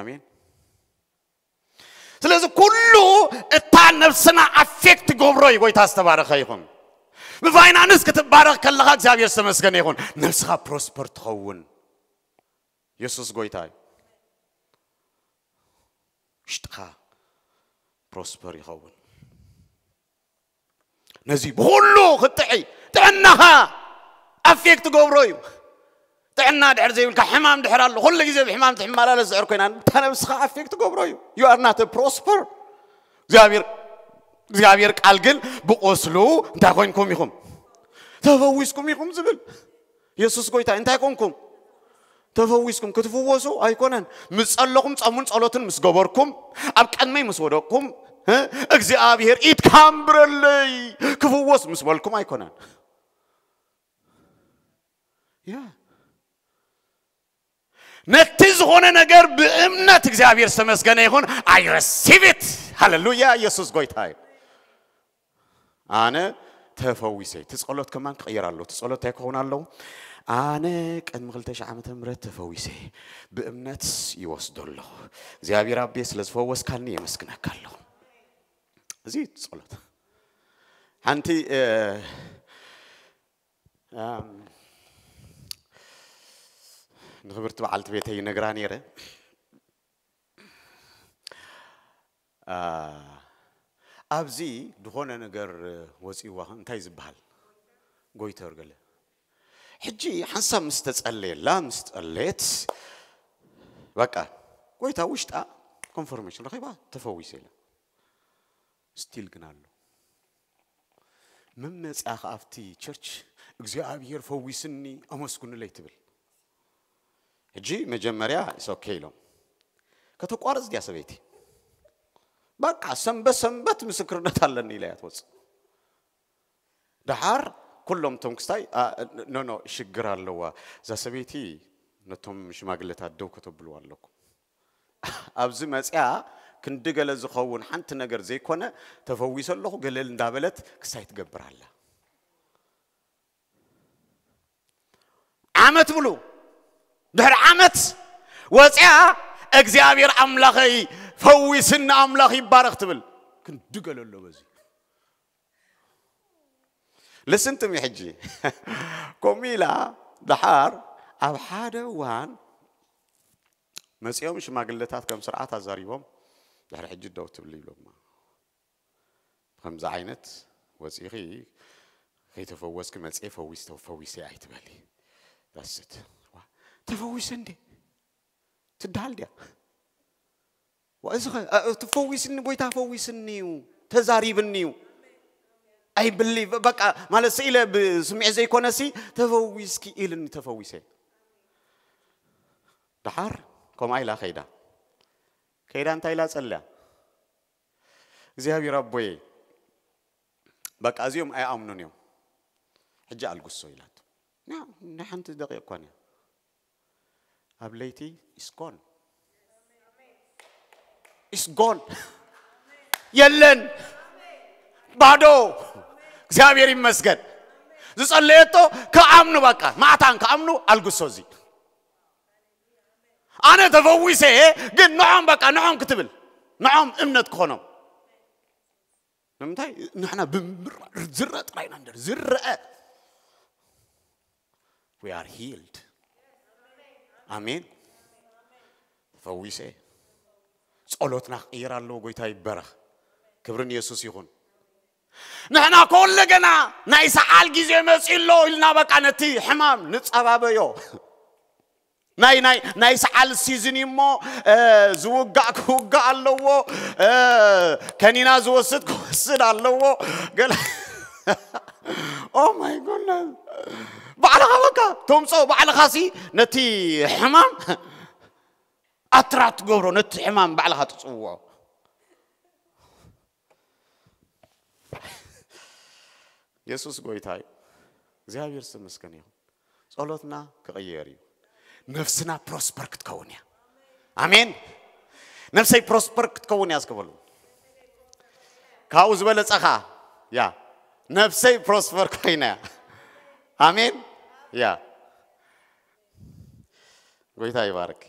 [SPEAKER 1] አሜን ስለዚ ኩሉ እታ ነብስና ኣፌክት ገብሮ እዩ ጎይታ ዝተባረኸ ይኹን ብፋይናንስ ክትባረኽ ከለኻ እግዚኣብሔር ዝተመስገነ ይኹን ነብስኻ ፕሮስፐር ትኸውን የሱስ ጎይታ እዩ ሽጥኻ ፕሮስፐር ይኸውን ነዚ ብኩሉ ክጥዒ ጥዕናኻ أفيك تقوم رويو تعنا دحر زي حمام دحر الله كل جزء حمام تحمل على الزعر كينان أنا مسخة أفيك تقوم رويو you are not a prosper زابير زابير قالقل بقوسلو انتا كونكم يخم تفويسكم يخم زبل يسوس قويتا انتا كونكم ተፈዊስኩም ክትፍወሱ ኣይኮነን ምስ ጸለኹም ጸሙን ጸሎትን ምስ ገበርኩም ኣብ ቀድመይ ምስ ወደቅኩም እግዚኣብሔር ኢትካምብረለይ ክፍወስ ምስ በልኩም ኣይኮነን ነቲ ሆነ ነገር በእምነት እግዚአብሔር ዝተመስገነ ይኹን አይ ረሲቭ ኢት ሃሌሉያ ኢየሱስ ጎይታ ኣነ ተፈዊሰ እቲ ከማን ክቕየር ኣለዎ እቲ ጸሎት እንታይ ክኸውን ኣለዎ ዓመተ ምህረት ተፈዊሰ ብእምነት ይወስዶ ኣለሁ እግዚኣብሔር ኣቤ ስለ እዚ ጸሎት ሓንቲ ንክብርቲ በዓልቲ ቤተ ይነግራ ነይረ ኣብዚ ድኾነ ነገር ወፂዋ እንታይ ዝበሃል ጎይተር ገለ ሕጂ ሓንሳብ ምስ ተጸለየላ ምስ ጸለየት በቃ ጎይታ ውሽጣ ኮንፈርሜሽን ረኺባ ተፈዊሰ ኢለ ስቲል ግን ኣሎ መመፅኣ ከኣብቲ ቸርች እግዚኣብሔር ፈዊስኒ ኣመስጉንለይ ትብል እጂ መጀመሪያ ሶኬ ይለው ከተቋረጽ ዲያ ዲያሰቤቴ በቃ ሰንበት ሰንበት ምስክርነት አለን ይለያት ያትወፅ ዳሃር ኩሎም ቶም ክስታይ ኖ ኖ ሽግር ኣለዋ እዛ ሰበይቲ ነቶም ሽማግለት ኣደው ከተብሉ ኣለኩ ኣብዚ መፅያ ክንዲ ገለ ዝኸውን ሓንቲ ነገር ዘይኮነ ተፈዊሰ ኣለኹ ገለል እንዳበለት ክሳይ ትገብር ኣላ ዓመት ብሉ دهر عمت وزيا اكزيابير املاخي فوي املاخي بارخ تبل دقل اللو بزي لسنتم يا حجي كوميلا دحار اب حدا وان مسيوم شما قلتات كم سرعات ازاريبوم دحر حجي دو تبلي بلوما خمزة عينت وزيخي خيتو فوزك مزيخي فويسي عيتبالي That's it. تفوز عندي تدال دي وأزخ أه، تفوز عندي بوي تفوز عندي تزاري بنيو أي بلي بقى ما لسيلة بسمعي زي كونسي تفوز كي إلني تفوزه دحر كم أي لا خيدا خيدا أنت إلى سلة زيها بربوي بقى أزيوم أي أمنونيو حجة ألقو السويلات نعم نحن تدقيق كونيو ability is gone. It's gone. የለን ባዶ እግዚአብሔር ይመስገን። ዝጸለየቶ ከአምኑ በቃ ማዕታን ከአምኑ አልጉሶ እዚ ኣነ ተፈዊሰ ግን ንዖም በቃ ንዖም ክትብል ንዖም እምነት ክኾኖም ንምንታይ ንሕና ዝረአ ጥራይና ዝረአ ዊ ሂልድ አሜን። ፈዊሴ ጸሎትና ቅይራለሁ ጎይታ ይበረህ። ክብርን ኢየሱስ ይሁን። ንሕና ኩሉ ገና ናይ ሰዓል ግዜ መፂሎ ኢልና በቃ ነቲ ሕማም ንፀባበዮ ናይ ናይ ናይ ሰዓል ሲዝን እሞ ዝውጋእ ክውጋእ ኣለዎ፣ ከኒና ዝወስድ ክወስድ ኣለዎ ገለ ኦ ማይ ጎድነስ ባዕልኻ በቃ ተምፅኦ ባዕልኻ ሲ ነቲ ሕማም ኣትራት ትገብሮ ነቲ ሕማም ባዕልኻ ትፅውዖ የሱስ ጎይታ እዩ እግዚኣብሔር ስምስገን ይኹን ጸሎትና ክቕየር እዩ ነፍስና ፕሮስፐር ክትከውን እያ ኣሜን ነፍሰይ ፕሮስፐር ክትከውን እያ ዝክበሉ ካብኡ ዝበለፀኻ ያ ነፍሰይ ፕሮስፐር ኮይና እያ አሜን። ያ ጌታ ይባርክ።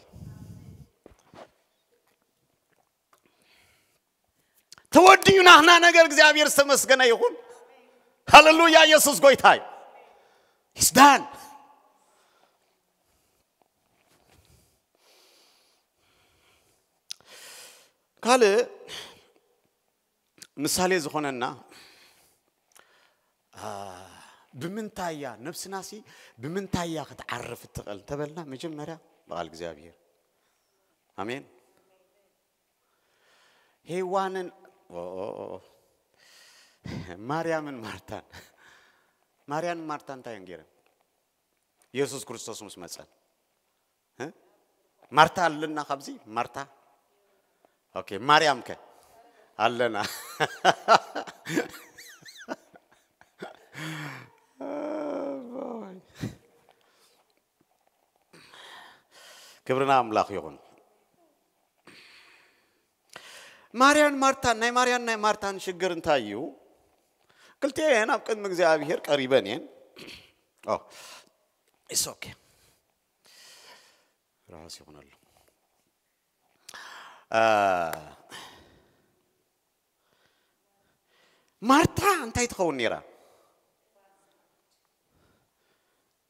[SPEAKER 1] ትወድዩ ናህና ነገር እግዚአብሔር ተመስገነ ይሁን። ሃሌሉያ! ኢየሱስ ጎይታ ይስዳን። ካልእ ምሳሌ ዝኾነና ብምንታያ እያ ነብስና ሲ ብምንታይ ክትዓርፍ እትኽእል ተበልና መጀመርያ ብቓል እግዚኣብሔር ኣሜን ሄዋንን ማርያምን ማርታን ማርያምን ማርታ እንታይ እዮም ገይረን ኢየሱስ ክርስቶስ ምስ መፀን ማርታ ኣለና ካብዚ ማርታ ማርያም ከ ኣለና ክብርና አምላክ ይሁን። ማርያን ማርታን ናይ ማርያን ናይ ማርታን ሽግር እንታይ እዩ ክልቲአን ኣብ ቅድሚ እግዚኣብሔር ቀሪበን እየን ኢስ ኦኬ ራስ ይሆናሉ ማርታ እንታይ ትኸውን ነይራ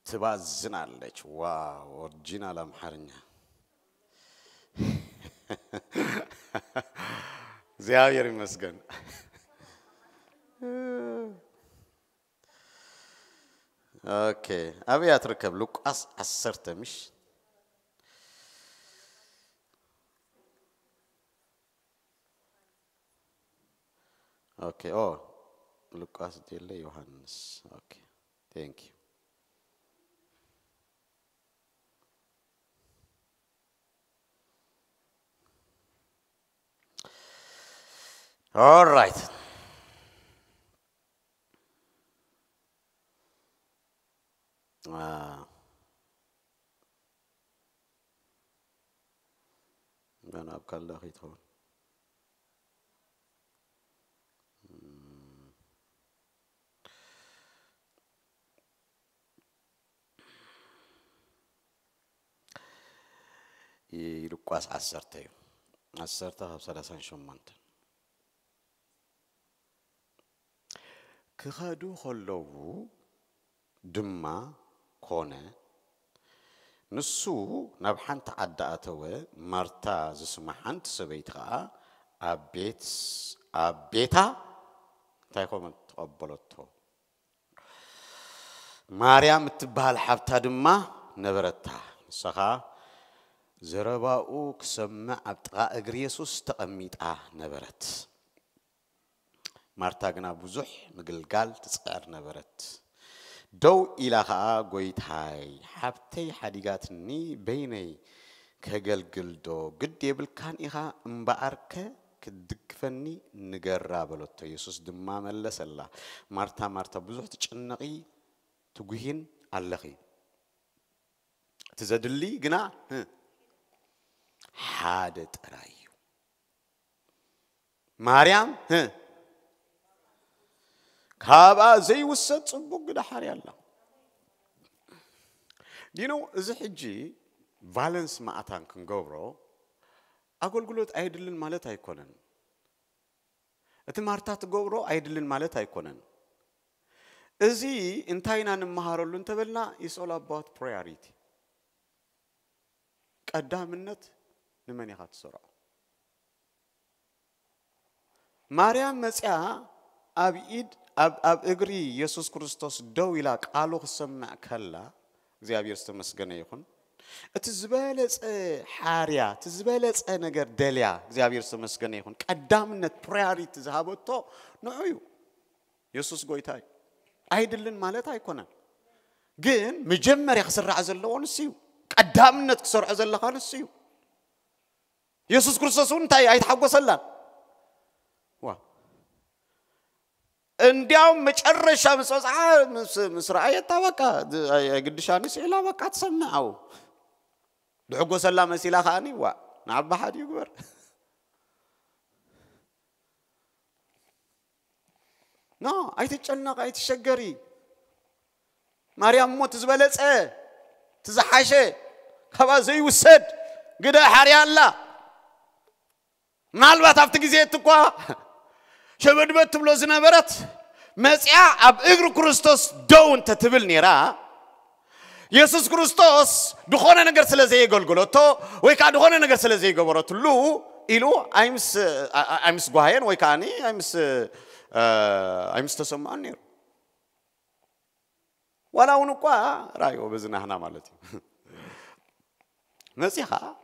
[SPEAKER 1] ትባዝናለች። ዋ ኦሪጂናል አምሐርኛ እግዚአብሔር ይመስገን። ኦኬ አብያ ትርከብ ሉቃስ ዓሰርተ ምሽ ኦኬ ኦ ሉቃስ ዴለ ዮሐንስ ኦኬ ቴንክ ዩ All right. أنا أبقى الله يدخل يلقاس عسرتين عسرتها بثلاثين شمانتين ክኸዱ ከለዉ ድማ ኮነ ንሱ ናብ ሓንቲ ዓዳ ኣተወ ማርታ ዝስማ ሓንቲ ሰበይቲ ከዓ ኣብ ቤት ኣብ ቤታ እንታይ ኮመት ተቐበለቶ ማርያም እትበሃል ሓብታ ድማ ነበረታ ንሳ ከዓ ዘረባኡ ክሰምዕ ኣብ ጥቓ እግሪ የሱስ ተቐሚጣ ነበረት ማርታ ግና ብዙሕ ምግልጋል ትፅዕር ነበረት ደው ኢላ ከዓ ጎይታይ ሓብተይ ሓዲጋትኒ በይነይ ከገልግል ዶ ግድ የብልካን ኢኻ እምበኣርከ ክትድግፈኒ ንገራ በለቶ የሱስ ድማ መለሰላ ማርታ ማርታ ብዙሕ ትጭነቂ ትጉሂን ኣለኺ እቲ ዘድሊ ግና ሓደ ጥራይ እዩ ማርያም ካባ ዘይውሰድ ፅቡቅ ግዳሓር ኣላ ዲኖ እዚ ሕጂ ቫለንስ ማእታን ክንገብሮ ኣገልግሎት ኣይድልን ማለት ኣይኮነን እቲ ማርታ ትገብሮ ኣይድልን ማለት ኣይኮነን እዚ እንታይ ኢና ንመሃረሉ እንተበልና ይስኦል ኣባት ፕራዮሪቲ ቀዳምነት ንመን ኢኻ ትሰርዖ ማርያም መፅያ ኣብ ኢድ ኣብ እግሪ ኢየሱስ ክርስቶስ ደው ኢላ ቃሉ ክሰማዕ ከላ እግዚኣብሔር ዝተመስገነ ይኹን እቲ ዝበለፀ ሓርያ እቲ ዝበለፀ ነገር ደልያ እግዚኣብሔር ዝተመስገነ ይኹን ቀዳምነት ፕራዮሪቲ ዝሃበቶ ንዑ እዩ የሱስ ጎይታ እዩ ኣይድልን ማለት ኣይኮነን ግን መጀመርያ ክስራዕ ዘለዎ ንስ እዩ ቀዳምነት ክሰርዖ ዘለካ ንስ እዩ የሱስ ክርስቶስ እውን እንታይ ኣይተሓጎሰላን እንዲያውም መጨረሻ ምጽወፅዓ ምስራአ የታወቃ ግድሻንስ ኢላ በቃ ትሰምዐው ድሕጎ ሰላ መሲላ ከዓኒ ዋ ናብ ባሓድ ይግበር ኖ ኣይትጨነቕ ኣይትሸገሪ ማርያም እሞ ትዝበለፀ ትዝሓሸ ካባ ዘይውሰድ ግደ ሓርያ ኣላ ምናልባት ኣብቲ ግዜ እትኳ شبدبت تبلو زنبرت مسيا أب إجر كرستوس دون تتبل نيرا يسوع كرستوس دخونا نجر سلزي جلجلتو ويكا دخونا نجر سلزي جبرتلو إلو أيمس أيمس قهين ويكاني أيمس أيمس تسمعني نير ولا ونقوا رأيو بزنا هنا مالتي نسيها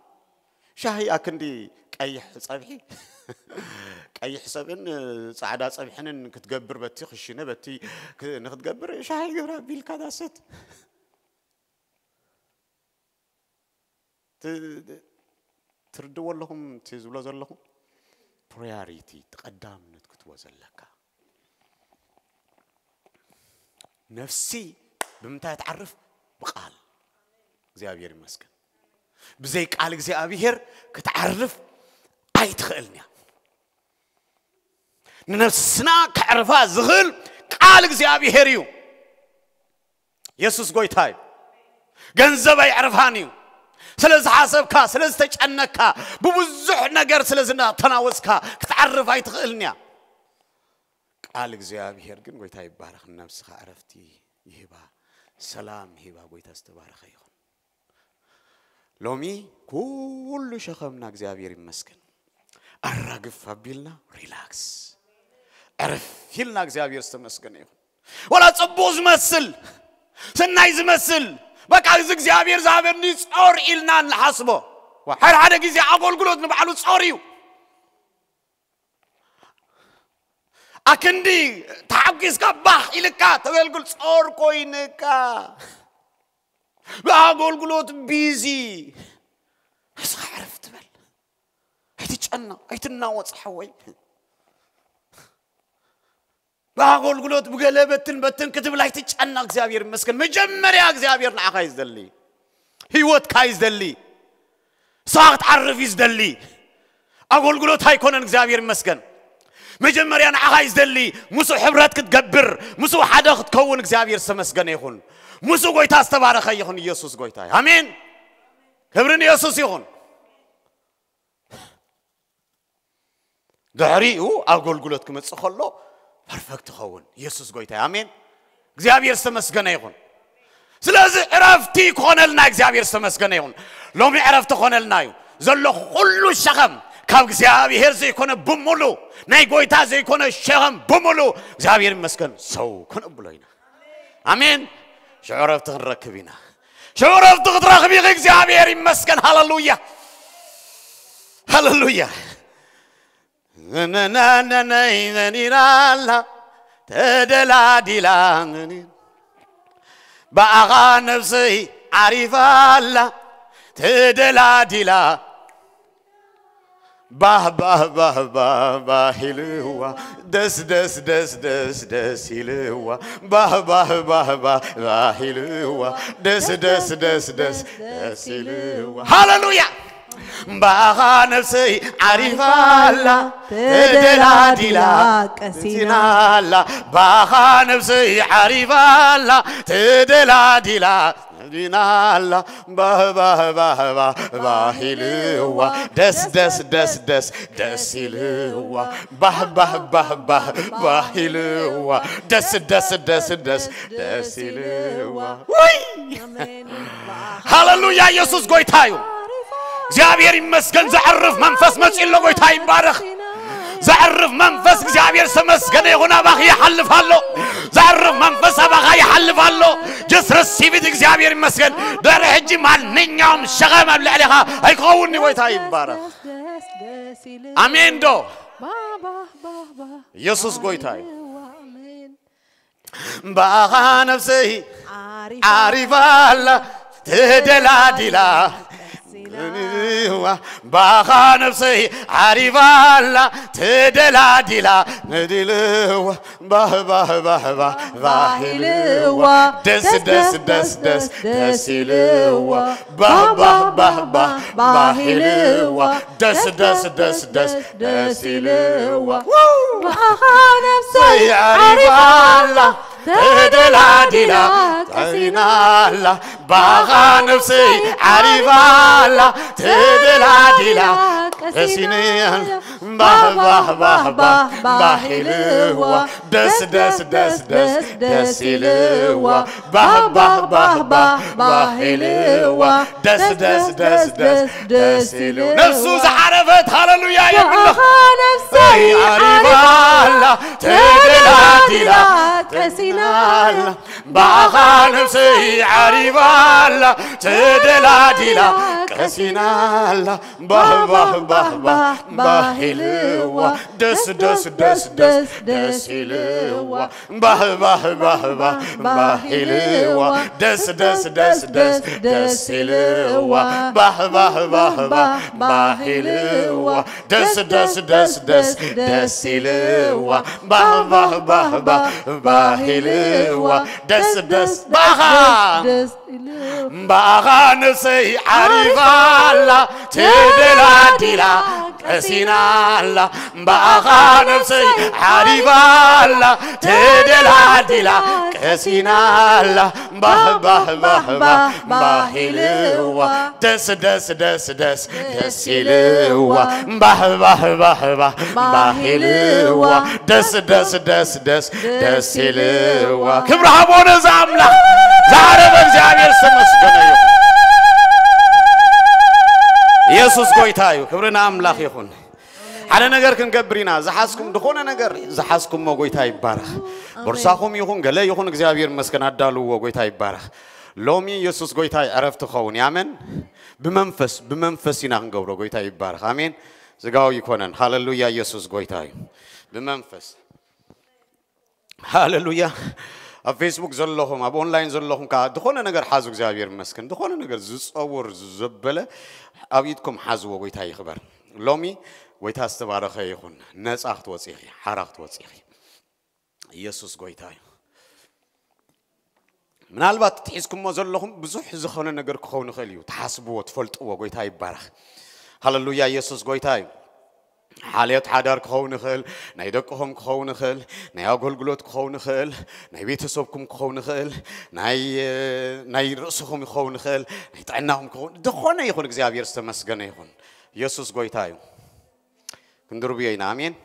[SPEAKER 1] شاهي أكندي كأي صبحي قيح سبن صعدا صبحن كتقبر بتي خشينه بتي نخدقبر شاي غرا بيل كداست تردوا لهم تزولا زلهم برياريتي تقدام نتكت وزلكا نفسي بمتى تعرف بقال زي أبيير مسكن بزيك على زي أبيير كتعرف أي تخيلني ንነፍስና ክዕርፋ ዝኽእል ቃል እግዚኣብሔር እዩ የሱስ ጎይታ እዩ ገንዘብ ኣይዕርፋን እዩ ስለ ዝሓሰብካ ስለ ዝተጨነካ ብብዙሕ ነገር ስለ ዝተናወፅካ ክትዓርፍ ኣይትኽእልን እያ ቃል እግዚኣብሔር ግን ጎይታ ይባረኽ ነብስኻ ዕረፍቲ ይህባ ሰላም ሂባ ጎይታ ዝተባረኸ ይኹን ሎሚ ኩሉ ሸኸምና እግዚኣብሔር ይመስገን ኣራግፍ ኣቢልና ሪላክስ أرفيلنا እግዚአብሔር ተመስገን ይሁን ወላ ጽቡ ዝመስል ስናይ ዝመስል በቃ እዚ እግዚኣብሔር ዝሃበኒ ጾር ኢልና ንሓስቦ ሓደ ሓደ ግዜ ኣገልግሎት ንባዕሉ ጾር እዩ ኣክንዲ ተሓጊዝካ ባህ ኢልካ ተገልግል ጾር ኮይንካ ብኣገልግሎት ቢዚ ንስኻ ዕረፍ ትበል ኣይትጨና ኣይትናወፅሐ ወይ በአገልግሎት ብገለበትን በትንክትብ ላይ ትጨና እግዚአብሔር ይመስገን። መጀመሪያ እግዚአብሔር ንዓኻ ይዝደሊ፣ ህይወትካ ይዝደሊ፣ ሰዋ ክትዓርፍ ይዝደሊ። ኣገልግሎት ኣይኮነን እግዚኣብሔር ይመስገን። መጀመሪያ ንዓኻ ይዝደሊ ምስ ሕብረት ክትገብር ምስ ሓደ ክትከውን እግዚኣብሔር ዝተመስገነ ይኹን። ምስ ጎይታ ዝተባረኸ ይኹን ኢየሱስ ጎይታ ኣሜን። ክብሪ ንኢየሱስ ይኹን። ድሕሪኡ ኣገልግሎት ክመፅእ ከሎ ዕርፈት ክኸውን ኢየሱስ ጎይታ ኣሜን እግዚኣብሔር ዝተመስገነ ይኹን ስለዚ ዕረፍቲ ክኾነልና እግዚኣብሔር ዝተመስገነ ይኹን ሎሚ ዕረፍቲ ክኾነልና እዩ ዘሎ ኩሉ ሸኸም ካብ እግዚኣብሔር ዘይኮነ ብምሉእ ናይ ጎይታ ዘይኮነ ሸኸም ብምሉእ እግዚኣብሔር ይመስገን ሰው ክነብሎ ኢና ኣሜን ሽዑ ረፍቲ ክንረክብ ኢና ሽዑ ረፍቲ ክትረኽቢ እግዚኣብሔር ይመስገን ሃለሉያ ሃለሉያ ምምናነነይነኒናላ ተደላዲላ በአኻ ነፍሰይ ዓሪፋላ ተደላዲላ ባህ ባህ ባህ ባህ ባህ ይልዋ ደስ ደስ ደስ ደስ ደስ ይልዋ ባህ ባህ ባህ ባህ ባህ ይልዋ ደስ ደስ ደስ ደስ ደስ ይልዋ ሃሌሉያ بها نفسي عريف الله تدلا دلا كسينا الله بها نفسي عريف الله تدلا دلا ዲናላ ባህባህባህባ ባህልዋ ደስ ደስ ደስ ደስ ደስ ይልዋ ባህባህባህባህ ባህልዋ ደስ ደስ ደስ ደስ ደስ ይልዋ ወይ ሃሌሉያ ኢየሱስ ጎይታዩ እግዚአብሔር ይመስገን። ዘዕርፍ መንፈስ መጺሎ ጎይታ ይባረክ። ዘዕርፍ መንፈስ እግዚአብሔር ስመስገነ ይሁን። አባህ ያሐልፋለሁ። ዘዕርፍ መንፈስ አባኻ ያሐልፋለሁ። ጀስ ረሲቪት እግዚአብሔር ይመስገን። ድሕሪ ሕጂ ማንኛውም ሸኸም ኣብ ልዕሊኻ ኣይከውኒ ጎይታ ይባረክ። አሜን ዶ ኢየሱስ ጎይታ እዩ። ባኻ ነፍሰይ ዓሪፋላ ትደላዲላ ባኻ ነፍሰይ ዓሪባላ ትደላዲላ ነዲልዋ ባህባህባህባ ባሂልዋ ደስ ደስ ደስ ደስ ደስ ኢልዋ ባህባህባህባ ባሂልዋ ደስ ደስ ደስ ደስ ደስ ኢልዋ ባኻ ነፍሰይ ዓሪባላ تهدل عديلة تعينا الله باغا نفسي عريفة الله تهدل عديلة كسيني
[SPEAKER 2] باه باه باه باه باه لوا
[SPEAKER 1] دس دس دس دس دس لوا باه باه باه باه باه لوا دس دس دس دس دس لوا نفسو زحرفت هللويا يا الله نفسي عريفة الله تهدل عديلة كسيني ባኻል ባኻል ነፍሰይ ዓሪባላ ተደላዲላ ቀሲናላ ባህባህባህባ ባሂልዋ ደስ ደስ ደስ ደስ ደስ ኢልዋ ባህባህባህባ ባሂልዋ ደስ ደስ ደስ ደስ ደስ ኢልዋ ባህባህባህባ ባሂልዋ ደስ ደስ ደስ ደስ ደስ ኢልዋ ባህባህባህባ ባሂልዋ le roi de ce, de ባኻንሰይ ዓሪፋላ ትደላዲላ ቀሲናላ ባኻ ነፍሰይ ዓሪፋላ ትደላዲላ ቀሲናላ ባህባህባህባ ባሂልዋ ደስ ደስ ደስ ደስ ደስ ይልዋ ባህባህባህባ ባሂልዋ ደስ ደስ ደስ ደስ ደስ ይልዋ ክብርሃቦነ ዛኣምላኽ ዛዓረበ እግዚአብሔር ሰ የተመስገነ ይሁን። ኢየሱስ ጎይታ እዩ። ክብርና ኣምላኽ ይኹን። ሓደ ነገር ክንገብር ኢና ዝሓዝኩም ድኾነ ነገር ዝሓዝኩሞ ጎይታ ይባረኽ። ቦርሳኹም ይኹን ገለ ይኹን እግዚኣብሔር መስገን ኣዳልዎ ጎይታ ይባረኽ። ሎሚ ኢየሱስ ጎይታ ዕረፍቲ ኸውን ያመን ብመንፈስ ብመንፈስ ኢና ክንገብሮ ጎይታ ይባረኽ። ኣሜን ስጋዊ ይኮነን። ሃሌሉያ ኢየሱስ ጎይታ እዩ። ብመንፈስ ሃሌሉያ ኣብ ፌስቡክ ዘለኹም ኣብ ኦንላይን ዘለኹም ከዓ ዝኾነ ነገር ሓዙ እግዚኣብሔር መስክን ዝኾነ ነገር ዝፀውር ዘበለ ኣብ ኢድኩም ሓዝዎ ጎይታ ይኽበር ሎሚ ጎይታ ዝተባረኸ ይኹን ነፃ ክትወፅኢ ሓራ ክትወፅኢ ኢየሱስ ጎይታ እዩ ምናልባት እትሒዝኩሞ ዘለኹም ብዙሕ ዝኾነ ነገር ክኸውን ይኽእል እዩ ተሓስብዎ ትፈልጥዎ ጎይታ ይባረኽ ሃሌሉያ ኢየሱስ ጎይታ እዩ ሓልዮት ሓዳር ክኸውን ይኽእል ናይ ደቅኹም ክኸውን ይኽእል ናይ ኣገልግሎት ክኸውን ይኽእል ናይ ቤተሰብኩም ክኸውን ይኽእል ናይ ርእስኹም ይኸውን ይኽእል ናይ ጥዕናኹም ክኸውን ዝኾነ ይኹን እግዚኣብሔር ዝተመስገነ ይኹን ኢየሱስ ጎይታ እዩ ክንድርብዮ ኢና ኣሜን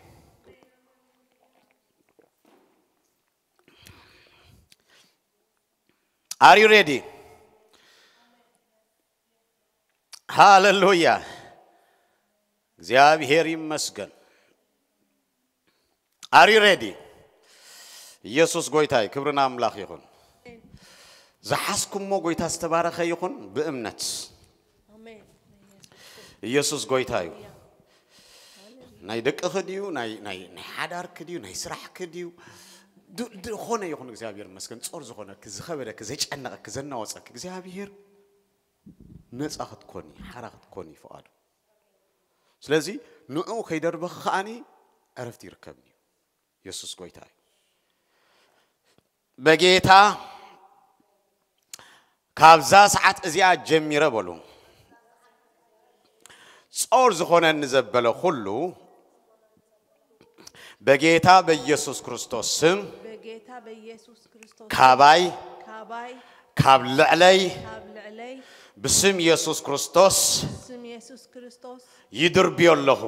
[SPEAKER 1] Are you ready? Hallelujah. እግዚአብሔር ይመስገን። አሪ ሬዲ? ኢየሱስ ጎይታይ ክብርና ኣምላኽ ይኹን። ዝሓዝኩሞ ጎይታ ዝተባረኸ ይኹን ብእምነት ኢየሱስ ጎይታ እዩ። ናይ ደቅኺ ድዩ ናይ ሓዳርኪ ድዩ ናይ ስራሕኪ ድዩ ዝኾነ ይኹን እግዚኣብሔር መስገን ጾር ዝኾነኪ ዝኸበደኪ ዘጨነቐኪ ዘናወፀኪ እግዚኣብሔር ነፃ ክትኮን እዩ ሓራ ክትኮን እዩ ፍቓዱ سلازي نعو كيدرب بخاني عرفت يركبني يسوس قويتاي بجيتا كابزا ساعت ازيا جميرة بلو ጾር ዝኾነ ንዘበለ ኩሉ በጌታ በኢየሱስ ክርስቶስ ስም ካባይ ካብ ልዕለይ ብስም ኢየሱስ ክርስቶስ ይድር ቢዮለሁ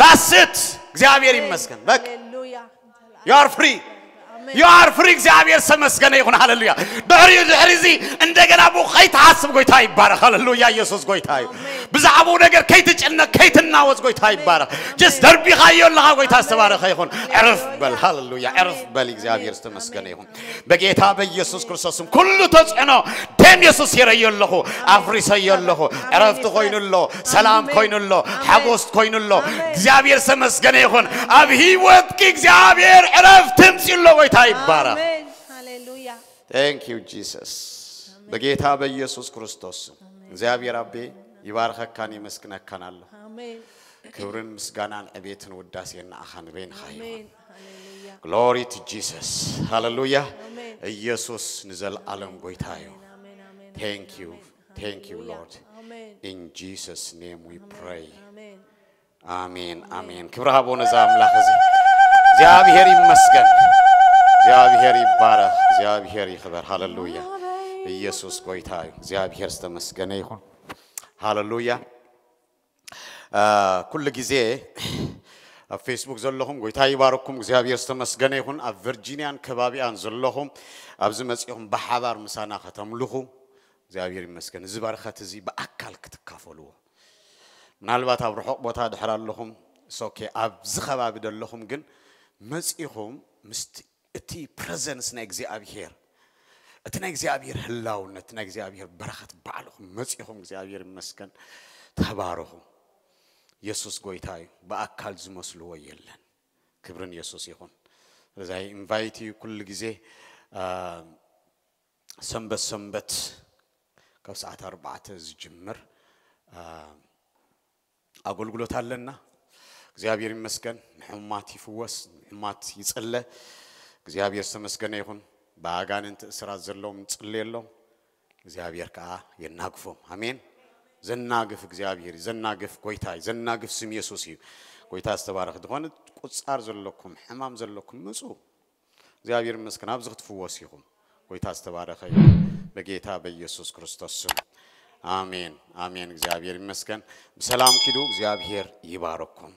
[SPEAKER 1] ዳስት እግዚአብሔር ይመስገን። በቃ ዩ አር ፍሪ የዋር ፍሪ እግዚአብሔር ስመስገነ ይሁን ሃሌሉያ ድሕሪ ድሕሪ እዚ እንደገና ብኡኸይ ተሓስብ ጎይታ ይባረኽ ሃሌሉያ ኢየሱስ ጎይታ እዩ ብዛዕባኡ ነገር ከይትጭነቅ ከይትናወፅ ጎይታ ይባረኽ ጀስ ደርቢኻዮ ኣለኻ ጎይታ ዝተባረኸ ይኹን ዕርፍ በል ሃሌሉያ ዕርፍ በል እግዚአብሔር ዝተመስገነ ይኹን በጌታ በኢየሱስ ክርስቶስም ኩሉ ተፅዕኖ ደም የሱስ ይረዮ ኣለኹ ኣፍሪሰዮ ኣለኹ ዕረፍቲ ኮይኑሎ ሰላም ኮይኑሎ ሓጎስ ኮይኑሎ እግዚአብሔር ዝተመስገነ ይኹን ኣብ ሂወትኪ እግዚአብሔር ዕረፍቲ ምፅኢሎ ወይ ጌታ ይባላል። ቴንክ ዩ ጂሰስ። በጌታ በኢየሱስ ክርስቶስ እግዚአብሔር አቤ ይባርከካን ይመስግነካናለሁ። ክብርን ምስጋናን እቤትን ውዳሴና አኻንቤን ኻይሁን ግሎሪ ቱ ጂሰስ ሃሌሉያ። ኢየሱስ ዓለም ጎይታ እዩ። ቴንክ ዩ ቴንክ ዩ ሎርድ ኢን ጂሰስ ኔም ዊ ፕሬይ አሜን አሜን። ክብረ ሃቦነ ዘአምላክ እግዚአብሔር ይመስገን። እግዚአብሔር ይባረክ፣ እግዚአብሔር ይክበር። ሃሌሉያ! ኢየሱስ ጌታ እግዚአብሔር ዝተመስገነ ይሁን። ሃሌሉያ! ኩሉ ጊዜ ኣብ ፌስቡክ ዘለኹም ጎይታ ይባረኩም፣ እግዚኣብሔር ዝተመስገነ ይኹን። ኣብ ቨርጂንያን ከባቢያን ዘለኹም ኣብዚ መፂኹም ብሓባር ምሳና ከተምልኹ እግዚኣብሔር ይመስገን። እዚ በረኸት እዚ ብኣካል ክትካፈልዎ ምናልባት ኣብ ርሑቕ ቦታ ድሕር ኣለኹም ሶኬ ኣብዚ ከባቢ ዘለኹም ግን መፂኹም ምስቲ እቲ ፕረዘንስ ናይ እግዚኣብሄር እቲ ናይ እግዚኣብሄር ህላውነት ናይ እግዚኣብሄር በረኸት ባዕልኹም መፂኹም እግዚኣብሄር ይመስገን ተባርኹ የሱስ ጎይታ እዩ ብኣካል ዝመስልዎ የለን ክብርን የሱስ ይኹን ስለዚ ኢንቫይት እዩ ኩሉ ግዜ ሰንበት ሰንበት ካብ ሰዓት ኣርባዕተ ዝጅምር ኣገልግሎት ኣለና እግዚኣብሔር ይመስገን ንሕሙማት ይፍወስ ንሕሙማት ይፅለ እግዚአብሔር ተመስገነ ይሁን። በአጋንንት እስራት ዘለውም ጽል የለውም። እግዚአብሔር ከዓ የናግፎም አሜን። ዘናግፍ እግዚአብሔር ዘናግፍ ጎይታ ዘናግፍ ስም ኢየሱስ እዩ ጎይታ ዝተባረክ ዝኾነ ቁፃር ዘለኩም ሕማም ዘለኩም ምፁ እግዚአብሔር መስክን ኣብዚ ክትፍወስ ኢኹም ጎይታ ዝተባረኸ እዩ በጌታ በኢየሱስ ክርስቶስ ስም አሜን አሜን። እግዚአብሔር ይመስገን። በሰላም ኪዱ። እግዚአብሔር ይባረኩም።